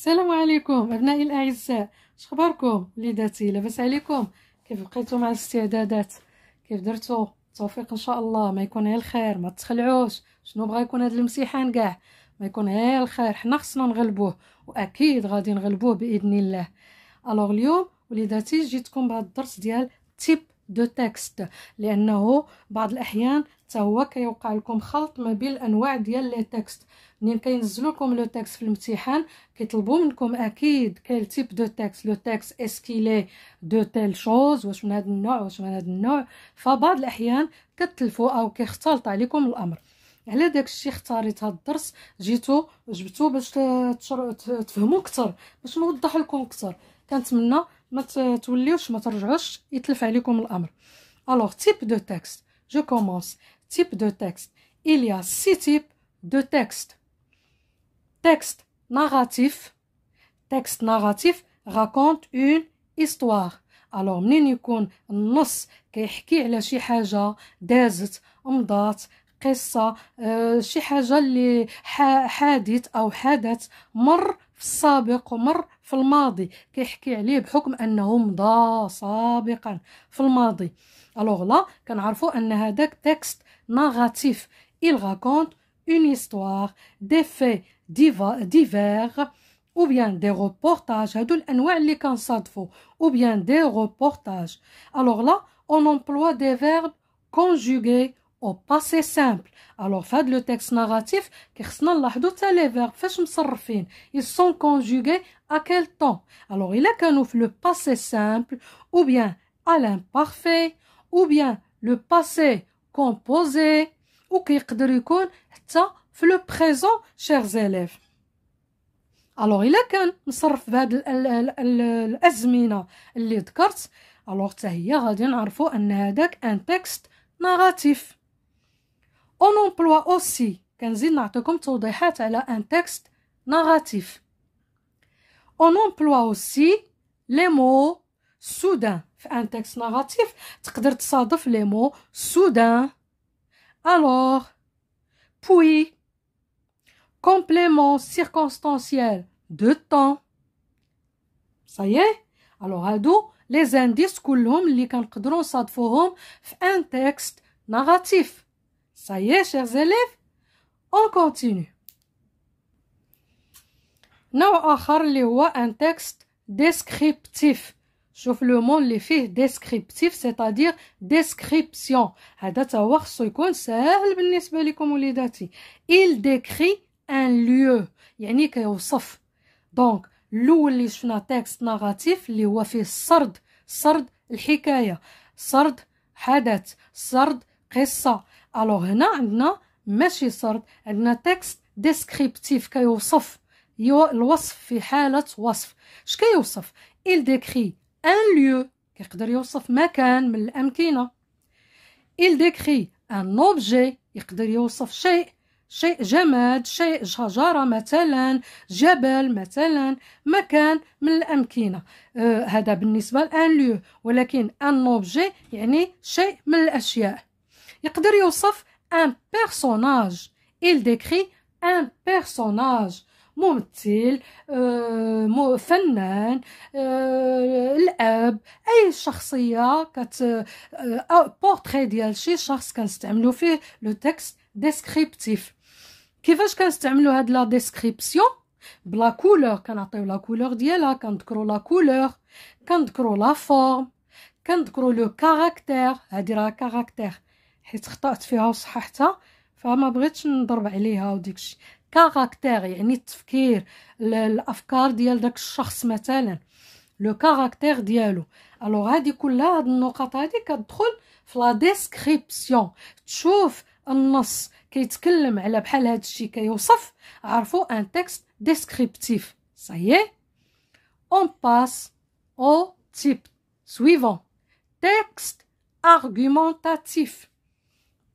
السلام عليكم ابنائي الاعزاء شخباركم وليداتي لاباس عليكم كيف بقيتوا مع الاستعدادات كيف درتوا التوفيق ان شاء الله ما يكون غير الخير ما تخلعوش شنو بغى يكون هذا الامتحان كاع ما يكون غير الخير حنا خصنا نغلبوه واكيد غادي نغلبوه باذن الله الوغ اليوم وليداتي جيتكم بهذا الدرس ديال تيب دو تكست لانه بعض الاحيان حتى هو كيوقع لكم خلط ما بين الانواع ديال لي تكست منين كينزلوا لكم لو تكست في الامتحان كيطلبوا منكم اكيد كاين تيب دو تكست لو تكست اسكيلي دو تيل شوز واش من هذا النوع واش من هذا النوع فبعض الاحيان كتلفوا او كيختلط عليكم الامر على داك الشيء اختاريت هاد الدرس جيتو جبتو باش تفهموا اكثر باش نوضح لكم اكثر كنتمنى ما توليوش ما ترجعوش يتلف عليكم الامر الوغ تيب دو تكست جو كومونس تيب دو تكست إليا سي تيب دو تيكست تيكست ناراتيف تيكست ناراتيف راكونت اون raconte الوغ منين يكون النص كيحكي على شي حاجه دازت مضات قصه أه شي حاجه اللي حادث او حدث مر في السابق ومر في الماضي كيحكي عليه بحكم انه مضى سابقا في الماضي الوغ لا كنعرفوا ان هذاك تكست ناغاتيف il raconte une histoire des faits divers ou bien des reportages هادو الانواع اللي كنصادفوا ou bien des reportages alors là on emploie des verbes conjugués au passé simple. Alors, fait le texte narratif, les verbes, ils sont conjugués à quel temps Alors, il est nous le passé simple, ou bien à l'imparfait, ou bien le passé composé, ou qui le présent, chers élèves. Alors il est مصرف بهاد الازمنه اللي ذكرت alors la nous on emploie aussi, un texte narratif. On emploie aussi les mots soudain un texte narratif les mots soudain alors puis complément circonstanciel de temps ça y est alors Ado, les indices كلهم اللي كنقدروا dans un texte narratif ça y est, chers élèves, on continue. Nous avons un texte descriptif. Je le mot les fait descriptif, c'est-à-dire description. Il décrit un lieu. Donc, avons un texte narratif, les fait sard, sard, l'hikaya, sard, hadat, sard, qissa. الوغ هنا عندنا ماشي سرد عندنا تكست ديسكريبتيف كيوصف يو الوصف في حالة وصف اش كيوصف il décrit un lieu كيقدر يوصف مكان من الأمكنة il décrit un objet يقدر يوصف شيء شيء جماد شيء شجرة مثلا جبل مثلا مكان من الأمكنة آه، هذا بالنسبة لأن ليو ولكن ان أوبجي يعني شيء من الأشياء Il peut un personnage. Il décrit un personnage. Un personnage, un artiste, un père, une personne, un portrait, de que le texte descriptif. Comment l'on utilise cette description la couleur. On a donné la couleur, on a décrit la couleur, Il a la forme, Il a décrit le caractère, Il a décrit caractère. حيت خطات فيها وصححتها فما بغيتش نضرب عليها وديكشي كاركتير يعني التفكير الافكار ديال داك الشخص مثلا لو كاركتير ديالو الوغ هادي كلها هاد النقط هادي كتدخل في لا ديسكريبسيون تشوف النص كيتكلم على بحال هادشي كيوصف عرفوا ان تكست ديسكريبتيف صايي اون باس او تيب سويفون تيكست argumentatif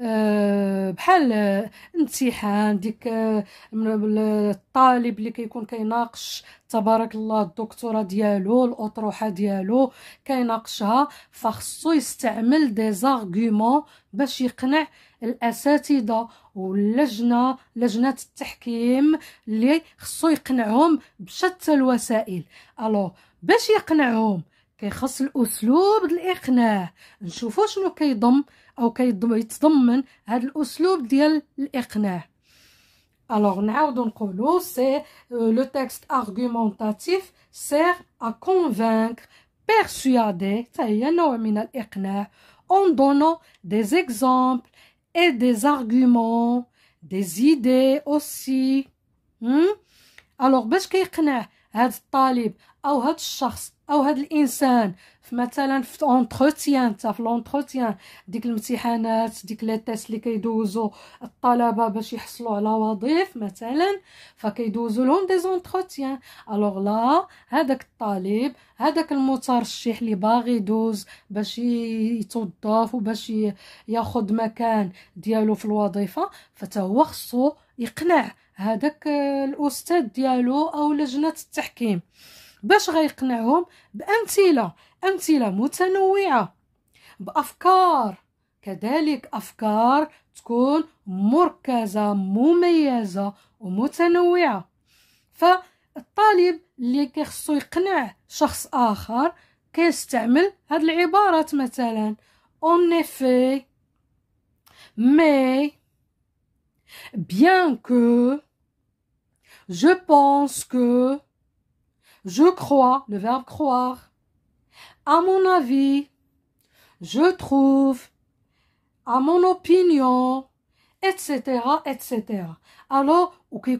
آه، بحال امتحان آه، ديك آه، الطالب اللي كيكون كيناقش تبارك الله الدكتوره ديالو الاطروحه ديالو كيناقشها فخصو يستعمل دي زارغومون باش يقنع الاساتذه واللجنه لجنه التحكيم اللي خصو يقنعهم بشتى الوسائل الو باش يقنعهم كيخص الاسلوب الاقناع نشوفوا شنو كيضم او كيضم يتضمن هذا الاسلوب ديال الاقناع الوغ نعاودو نقولو سي لو تيكست ارغومونطاتيف سير ا كونفانك بيرسوادي حتى هي نوع من الاقناع اون دونو دي زيكزامبل اي دي ارغومون دي زيدي اوسي الوغ باش كيقنع هاد الطالب او هاد الشخص او هاد الانسان مثلا في اونتروتيان تاع في لونتروتيان ديك الامتحانات ديك لي تيست اللي كيدوزو الطلبه باش يحصلوا على وظيف مثلا فكيدوزو لهم دي زونتروتيان الوغ لا هذاك الطالب هذاك المترشح اللي باغي يدوز باش يتوظف وباش ياخذ مكان ديالو في الوظيفه فتا هو خصو يقنع هذاك الاستاذ ديالو او لجنه التحكيم باش غيقنعهم بأمثلة أمثلة متنوعة بأفكار كذلك أفكار تكون مركزة مميزة ومتنوعة فالطالب اللي كيخصو يقنع شخص آخر كيستعمل هاد العبارات مثلا اون في مي بيان كو جو بونس كو je crois, le verbe croire. À mon avis, je trouve, à mon opinion, etc., etc. Alors, ou qui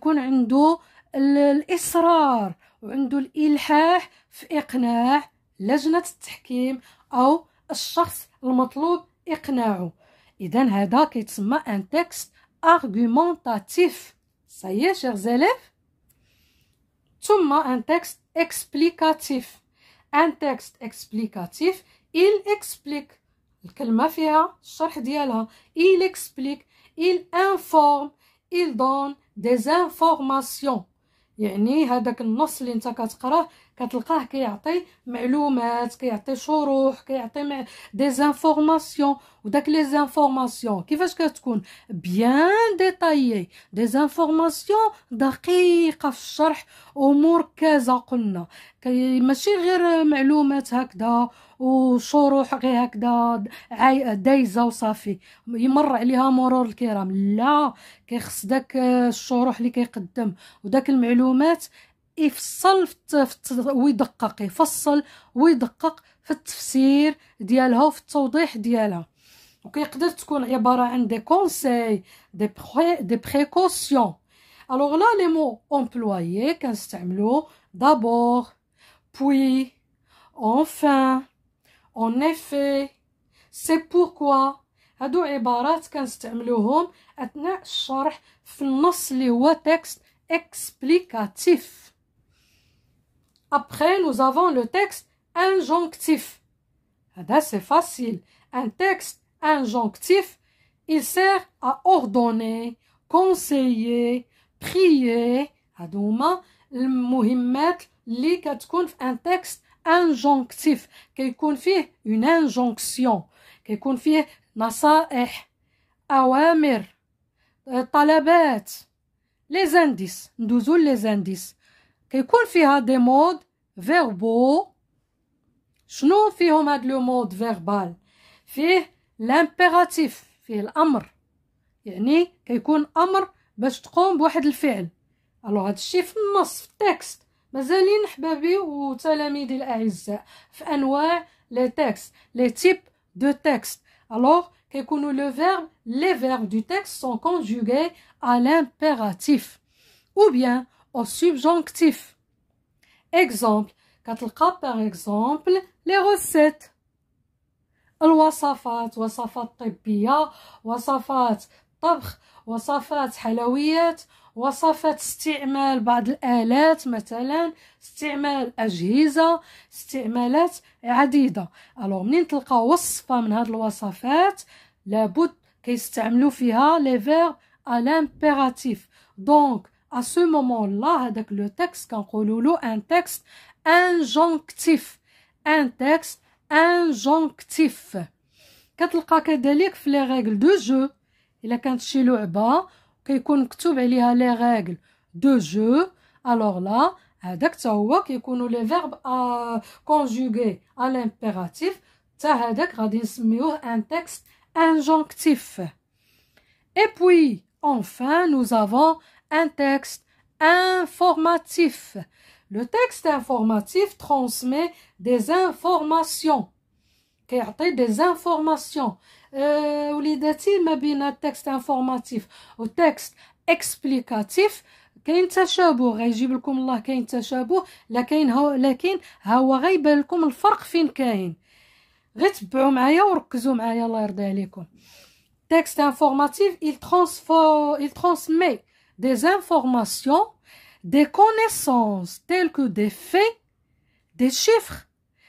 l'israr, ou l'ilhah, f'iqna'h, de t'hkim, ou l'chars l'matloub iqna'hu. Et d'un c'est qui un texte argumentatif. Ça y est, chers élèves? ثم ان تكست اكسبليكاتيف ان تكست اكسبليكاتيف il اكسبليك الكلمه فيها الشرح ديالها il اكسبليك il انفورم il دون ديزانفورماسيون يعني هذاك النص اللي انت كتقراه كتلقاه كيعطي معلومات كيعطي شروح كيعطي مع دي زانفورماسيون وداك لي زانفورماسيون كيفاش كتكون بيان ديتايي دي زانفورماسيون دقيقه في الشرح ومركزه قلنا كي ماشي غير معلومات هكذا وشروح غير هكذا دايزه وصافي يمر عليها مرور الكرام لا كيخص داك الشروح اللي كيقدم وداك المعلومات يفصل ويدقق يفصل ويدقق في التفسير ديالها وفي التوضيح ديالها وكيقدر تكون عباره عن دي كونساي دي بري دي بريكوسيون الوغ لا لي مو امبلوي كنستعملو دابور بوي اونفان اون افي سي pourquoi هادو عبارات كنستعملوهم اثناء الشرح في النص اللي هو تكست اكسبليكاتيف Après, nous avons le texte injonctif. Eh ben, c'est facile. Un texte injonctif, il sert à ordonner, conseiller, prier. Adouma, le l'ikatkunf, un texte injonctif, qui confie une injonction, qui confie nasa'eh, awamir, euh, talabet, les indices, nous les indices. كيكون فيها دي مود فيربو شنو فيهم هاد لو مود فيربال فيه لامبيراتيف فيه الامر يعني كيكون امر باش تقوم بواحد الفعل الو هاد الشيء في النص في التكست مازالين حبابي وتلاميذي الاعزاء في انواع لي تكست لي تيب دو تكست الو كيكونوا لو فيرب لي فيرب دو تكست سون كونجوغي ا لامبيراتيف او بيان au subjonctif. Exemple, كتلقى par exemple les recettes. الوصفات وصفات طبية وصفات طبخ وصفات حلويات وصفات استعمال بعض الآلات مثلا استعمال أجهزة استعمالات عديدة ألو منين تلقى وصفة من هاد الوصفات لابد كيستعملوا فيها لي فيرب الامبيراتيف دونك À ce moment-là, avec le texte, un texte injonctif. Un texte injonctif. Quand que craquet délique les règles de jeu, il a quand le chilo est bas, qu'il y a les règles de jeu, alors là, avec le verbe à conjuguer à l'impératif, il y a un texte injonctif. Et puis, enfin, nous avons un texte informatif. Le texte informatif transmet des informations. quest des que des وليداتي ما بين التكست انفورماتيف texte اكسبليكاتيف كاين تشابه غيجيب لكم الله كاين تشابه il transforme il transmet des informations, des connaissances telles que des faits, des chiffres,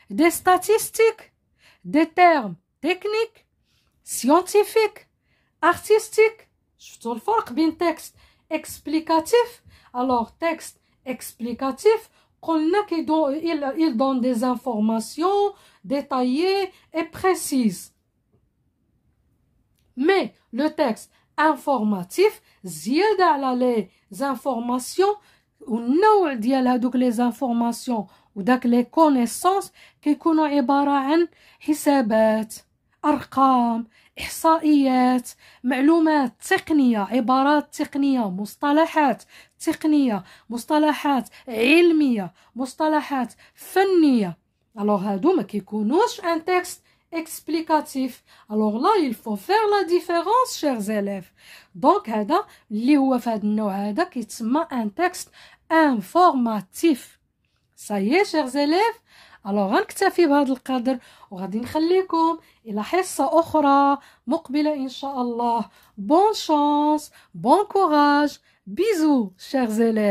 des statistiques, des termes techniques, scientifiques, artistiques. Je vous le texte explicatif. Alors, texte explicatif, il, il donne des informations détaillées et précises. Mais le texte انفورماتيف زياده على لي زانفورماسيون والنوع ديال هادوك لي زانفورماسيون وداك لي كونيسونس كيكونوا عباره عن حسابات ارقام احصائيات معلومات تقنيه عبارات تقنيه مصطلحات تقنيه مصطلحات علميه مصطلحات فنيه الوغ هادو ما كيكونوش ان تكست explicatif. Alors là, il faut faire la différence, chers élèves. Donc, هذا اللي هو في هذا النوع هذا كيتسمى ان تيكست انفورماتيف Ça y est, chers élèves. الوغ غنكتفي بهذا القدر وغادي نخليكم الى حصه اخرى مقبله ان شاء الله بون شانس بون كوراج بيزو شيرز élèves